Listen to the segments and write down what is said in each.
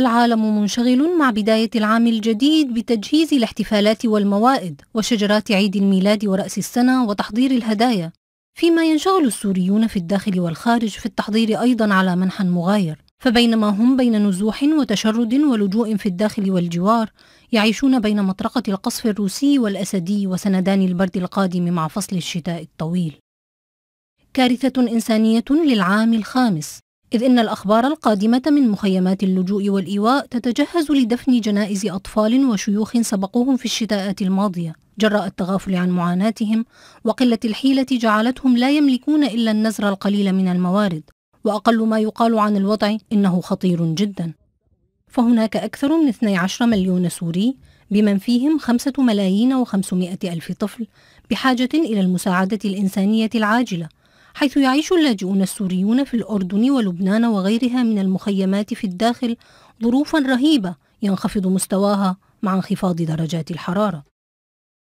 العالم منشغل مع بداية العام الجديد بتجهيز الاحتفالات والموائد وشجرات عيد الميلاد ورأس السنة وتحضير الهدايا فيما ينشغل السوريون في الداخل والخارج في التحضير أيضا على منح مغاير فبينما هم بين نزوح وتشرد ولجوء في الداخل والجوار يعيشون بين مطرقة القصف الروسي والأسدي وسندان البرد القادم مع فصل الشتاء الطويل كارثة إنسانية للعام الخامس إذ إن الأخبار القادمة من مخيمات اللجوء والإيواء تتجهز لدفن جنائز أطفال وشيوخ سبقوهم في الشتاءات الماضية جراء التغافل عن معاناتهم وقلة الحيلة جعلتهم لا يملكون إلا النزر القليل من الموارد وأقل ما يقال عن الوضع إنه خطير جدا فهناك أكثر من 12 مليون سوري بمن فيهم 5 ملايين و500 ألف طفل بحاجة إلى المساعدة الإنسانية العاجلة حيث يعيش اللاجئون السوريون في الأردن ولبنان وغيرها من المخيمات في الداخل ظروفا رهيبة ينخفض مستواها مع انخفاض درجات الحرارة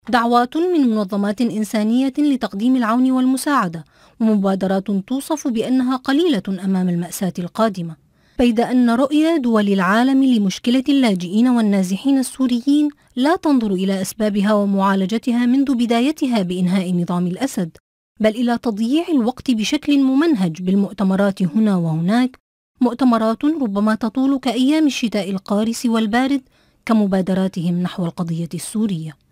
دعوات من منظمات إنسانية لتقديم العون والمساعدة ومبادرات توصف بأنها قليلة أمام المأساة القادمة بيد أن رؤية دول العالم لمشكلة اللاجئين والنازحين السوريين لا تنظر إلى أسبابها ومعالجتها منذ بدايتها بإنهاء نظام الأسد بل إلى تضييع الوقت بشكل ممنهج بالمؤتمرات هنا وهناك مؤتمرات ربما تطول كأيام الشتاء القارس والبارد كمبادراتهم نحو القضية السورية